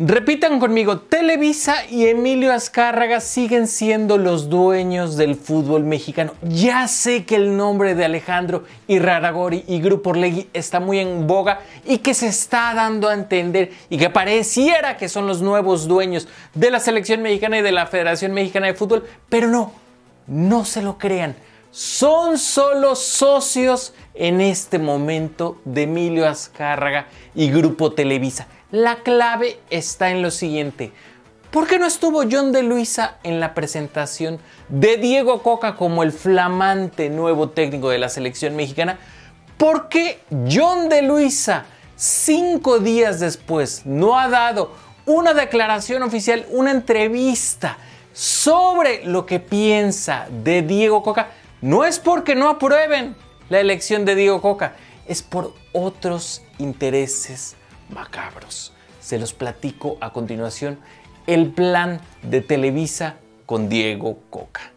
Repitan conmigo, Televisa y Emilio Azcárraga siguen siendo los dueños del fútbol mexicano. Ya sé que el nombre de Alejandro y Raragori y Grupo Orlegui está muy en boga y que se está dando a entender y que pareciera que son los nuevos dueños de la selección mexicana y de la Federación Mexicana de Fútbol, pero no, no se lo crean. Son solo socios en este momento de Emilio Azcárraga y Grupo Televisa. La clave está en lo siguiente. ¿Por qué no estuvo John de Luisa en la presentación de Diego Coca como el flamante nuevo técnico de la selección mexicana? ¿Por qué John de Luisa, cinco días después, no ha dado una declaración oficial, una entrevista sobre lo que piensa de Diego Coca? No es porque no aprueben la elección de Diego Coca, es por otros intereses macabros. Se los platico a continuación el plan de Televisa con Diego Coca.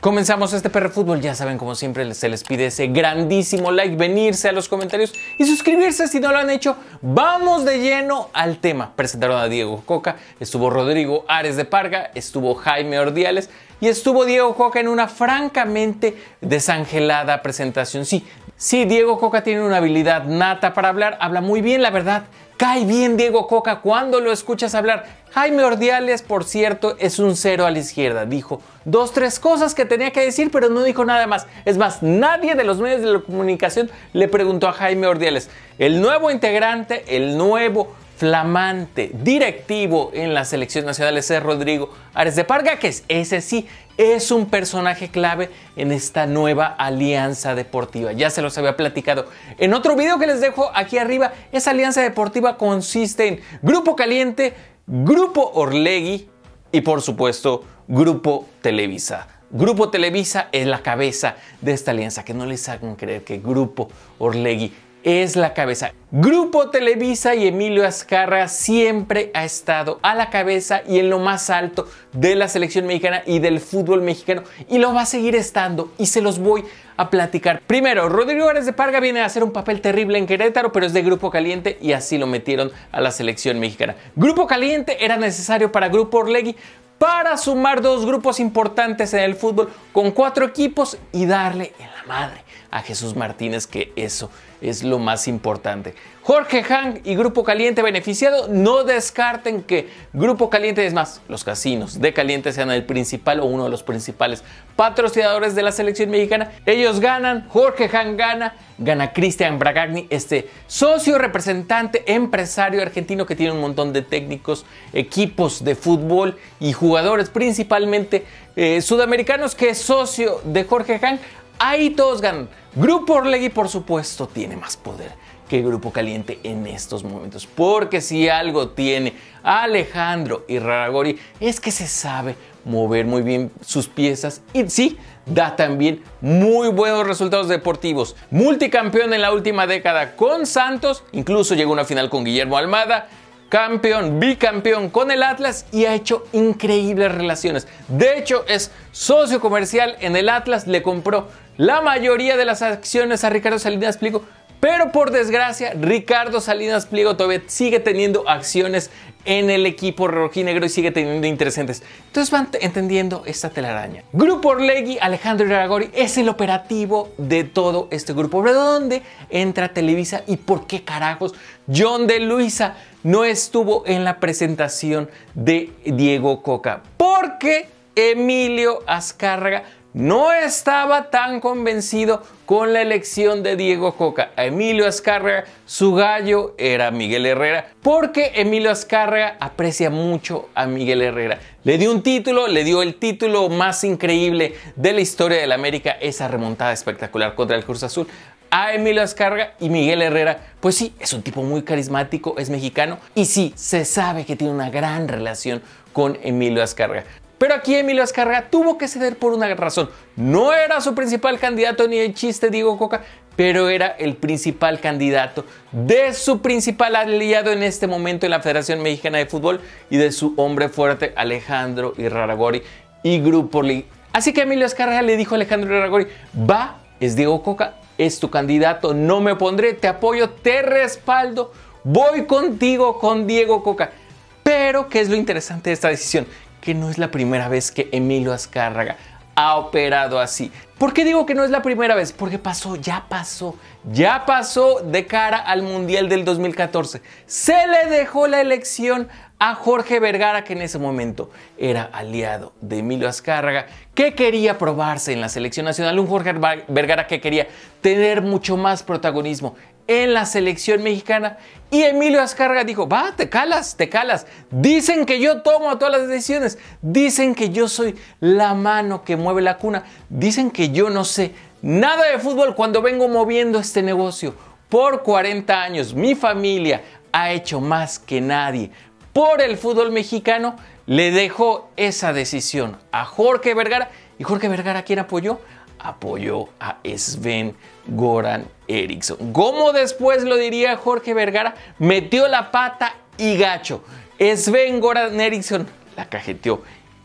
Comenzamos este perro fútbol, ya saben como siempre se les pide ese grandísimo like, venirse a los comentarios y suscribirse si no lo han hecho. Vamos de lleno al tema. Presentaron a Diego Coca, estuvo Rodrigo Ares de Parga, estuvo Jaime Ordiales y estuvo Diego Coca en una francamente desangelada presentación. Sí, sí, Diego Coca tiene una habilidad nata para hablar, habla muy bien, la verdad. Cae bien Diego Coca cuando lo escuchas hablar. Jaime Ordiales, por cierto, es un cero a la izquierda. Dijo dos, tres cosas que tenía que decir, pero no dijo nada más. Es más, nadie de los medios de la comunicación le preguntó a Jaime Ordiales. El nuevo integrante, el nuevo flamante directivo en la selección nacional es Rodrigo Ares de Parga, que es, ese sí es un personaje clave en esta nueva alianza deportiva. Ya se los había platicado. En otro video que les dejo aquí arriba, esa alianza deportiva consiste en Grupo Caliente, Grupo Orlegui y por supuesto Grupo Televisa. Grupo Televisa es la cabeza de esta alianza, que no les hagan creer que Grupo Orlegui es la cabeza. Grupo Televisa y Emilio Azcarra siempre ha estado a la cabeza y en lo más alto de la selección mexicana y del fútbol mexicano y lo va a seguir estando y se los voy a platicar. Primero, Rodrigo Álvarez de Parga viene a hacer un papel terrible en Querétaro, pero es de Grupo Caliente y así lo metieron a la selección mexicana. Grupo Caliente era necesario para Grupo Orlegui para sumar dos grupos importantes en el fútbol con cuatro equipos y darle en la madre a Jesús Martínez, que eso es lo más importante. Jorge Han y Grupo Caliente beneficiado, no descarten que Grupo Caliente, es más, los casinos de Caliente sean el principal o uno de los principales patrocinadores de la selección mexicana. Ellos ganan, Jorge Han gana, gana Cristian Bragagni, este socio, representante, empresario argentino que tiene un montón de técnicos, equipos de fútbol y jugadores, principalmente eh, sudamericanos, que es socio de Jorge Han Ahí todos ganan. Grupo Orlegi por supuesto, tiene más poder que Grupo Caliente en estos momentos. Porque si algo tiene Alejandro y Raragori es que se sabe mover muy bien sus piezas y sí, da también muy buenos resultados deportivos. Multicampeón en la última década con Santos, incluso llegó a una final con Guillermo Almada, campeón, bicampeón con el Atlas y ha hecho increíbles relaciones. De hecho, es socio comercial en el Atlas, le compró la mayoría de las acciones a Ricardo Salinas Pliego, pero por desgracia Ricardo Salinas Pliego todavía sigue teniendo acciones en el equipo rojinegro y sigue teniendo interesantes. Entonces van entendiendo esta telaraña. Grupo Orlegi, Alejandro Iragori es el operativo de todo este grupo. ¿De dónde entra Televisa y por qué carajos John de Luisa no estuvo en la presentación de Diego Coca? Porque Emilio Azcárraga no estaba tan convencido con la elección de Diego Coca. A Emilio Azcárraga, su gallo era Miguel Herrera, porque Emilio Azcárraga aprecia mucho a Miguel Herrera. Le dio un título, le dio el título más increíble de la historia del América, esa remontada espectacular contra el Cruz Azul a Emilio Azcárraga y Miguel Herrera, pues sí, es un tipo muy carismático, es mexicano y sí, se sabe que tiene una gran relación con Emilio Azcárraga. Pero aquí Emilio Azcárraga tuvo que ceder por una razón. No era su principal candidato ni el chiste Diego Coca, pero era el principal candidato de su principal aliado en este momento en la Federación Mexicana de Fútbol y de su hombre fuerte Alejandro Irraragori y Grupo League. Así que Emilio Azcárraga le dijo a Alejandro Irraragori, va, es Diego Coca, es tu candidato, no me opondré, te apoyo, te respaldo, voy contigo con Diego Coca. Pero, ¿qué es lo interesante de esta decisión? que no es la primera vez que Emilio Azcárraga ha operado así. ¿Por qué digo que no es la primera vez? Porque pasó, ya pasó, ya pasó de cara al Mundial del 2014. Se le dejó la elección a Jorge Vergara, que en ese momento era aliado de Emilio Azcárraga, que quería probarse en la selección nacional, un Jorge Vergara que quería tener mucho más protagonismo en la selección mexicana. Y Emilio Azcárraga dijo, va, te calas, te calas. Dicen que yo tomo todas las decisiones. Dicen que yo soy la mano que mueve la cuna. Dicen que yo no sé nada de fútbol cuando vengo moviendo este negocio. Por 40 años mi familia ha hecho más que nadie por el fútbol mexicano, le dejó esa decisión a Jorge Vergara. ¿Y Jorge Vergara quién apoyó? Apoyó a Sven Goran Eriksson. Como después lo diría Jorge Vergara, metió la pata y gacho. Sven Goran Eriksson la cajeteó.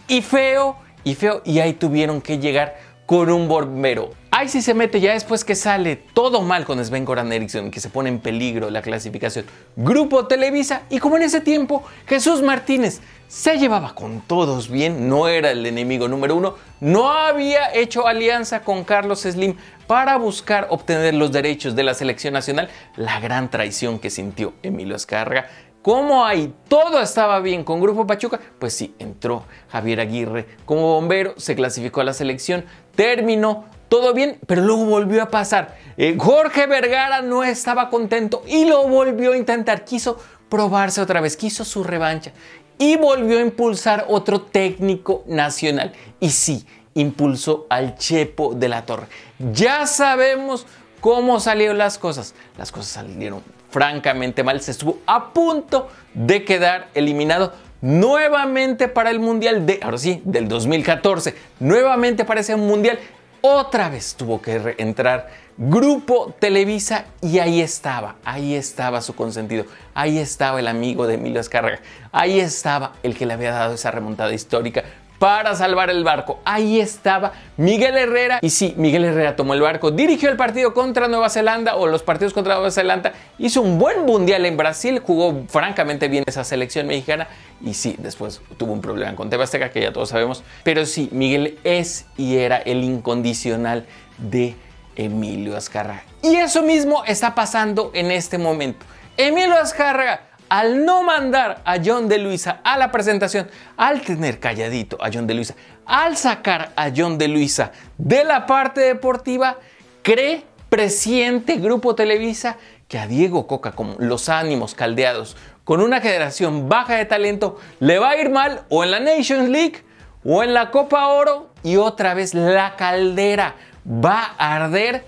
Y feo, y feo. Y ahí tuvieron que llegar con un bombero sí se mete ya después que sale todo mal con Sven Goran Eriksson, que se pone en peligro la clasificación. Grupo Televisa, y como en ese tiempo Jesús Martínez se llevaba con todos bien, no era el enemigo número uno, no había hecho alianza con Carlos Slim para buscar obtener los derechos de la selección nacional, la gran traición que sintió Emilio Escarga ¿Cómo ahí todo estaba bien con Grupo Pachuca? Pues sí, entró Javier Aguirre como bombero, se clasificó a la selección, terminó todo bien, pero luego volvió a pasar. Eh, Jorge Vergara no estaba contento y lo volvió a intentar, quiso probarse otra vez, quiso su revancha y volvió a impulsar otro técnico nacional. Y sí, impulsó al Chepo de la Torre. Ya sabemos cómo salieron las cosas. Las cosas salieron francamente mal. Se estuvo a punto de quedar eliminado nuevamente para el Mundial de, ahora sí, del 2014. Nuevamente para ese Mundial. Otra vez tuvo que entrar Grupo Televisa y ahí estaba, ahí estaba su consentido, ahí estaba el amigo de Emilio Escarraga, ahí estaba el que le había dado esa remontada histórica para salvar el barco. Ahí estaba Miguel Herrera. Y sí, Miguel Herrera tomó el barco, dirigió el partido contra Nueva Zelanda o los partidos contra Nueva Zelanda. Hizo un buen mundial en Brasil, jugó francamente bien esa selección mexicana. Y sí, después tuvo un problema con Tebasteca, que ya todos sabemos. Pero sí, Miguel es y era el incondicional de Emilio Azcárraga. Y eso mismo está pasando en este momento. Emilio Azcárraga al no mandar a John de Luisa a la presentación, al tener calladito a John de Luisa, al sacar a John de Luisa de la parte deportiva, cree, presidente Grupo Televisa que a Diego Coca, con los ánimos caldeados, con una generación baja de talento, le va a ir mal o en la Nations League o en la Copa Oro y otra vez la caldera va a arder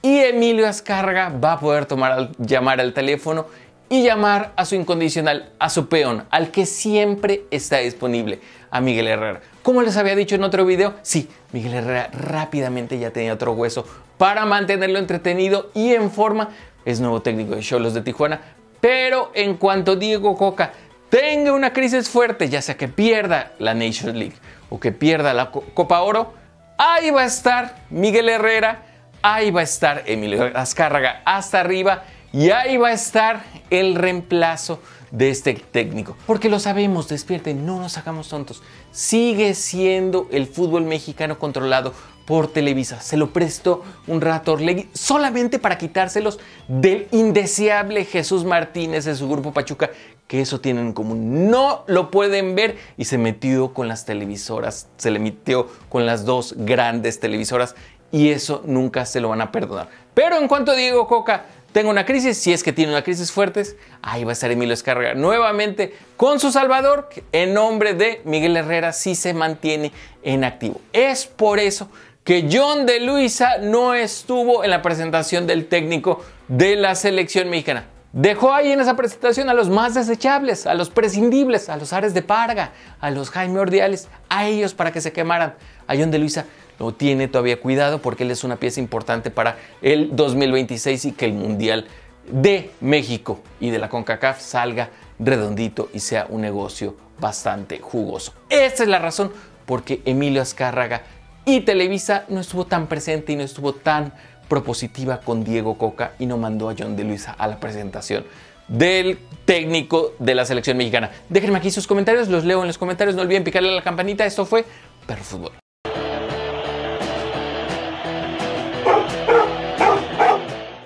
y Emilio Ascarga va a poder tomar, llamar al teléfono y llamar a su incondicional, a su peón, al que siempre está disponible, a Miguel Herrera. Como les había dicho en otro video, sí, Miguel Herrera rápidamente ya tenía otro hueso para mantenerlo entretenido y en forma. Es nuevo técnico de Cholos de Tijuana, pero en cuanto Diego Coca tenga una crisis fuerte, ya sea que pierda la Nation League o que pierda la Copa Oro, ahí va a estar Miguel Herrera, ahí va a estar Emilio Azcárraga hasta arriba y ahí va a estar el reemplazo de este técnico. Porque lo sabemos, despierten, no nos hagamos tontos. Sigue siendo el fútbol mexicano controlado por Televisa. Se lo prestó un rato Orlegui solamente para quitárselos del indeseable Jesús Martínez de su grupo Pachuca, que eso tienen en común. No lo pueden ver y se metió con las televisoras, se le metió con las dos grandes televisoras y eso nunca se lo van a perdonar. Pero en cuanto a Diego Coca, tenga una crisis, si es que tiene una crisis fuertes, ahí va a estar Emilio Escarga nuevamente con su Salvador en nombre de Miguel Herrera si se mantiene en activo. Es por eso que John de Luisa no estuvo en la presentación del técnico de la selección mexicana. Dejó ahí en esa presentación a los más desechables, a los prescindibles, a los Ares de Parga, a los Jaime Ordiales, a ellos para que se quemaran. A John de Luisa no tiene todavía cuidado porque él es una pieza importante para el 2026 y que el Mundial de México y de la CONCACAF salga redondito y sea un negocio bastante jugoso. Esta es la razón por porque Emilio Azcárraga y Televisa no estuvo tan presente y no estuvo tan propositiva con Diego Coca y no mandó a John de Luisa a la presentación del técnico de la selección mexicana. Déjenme aquí sus comentarios, los leo en los comentarios, no olviden picarle a la campanita, esto fue Perfútbol.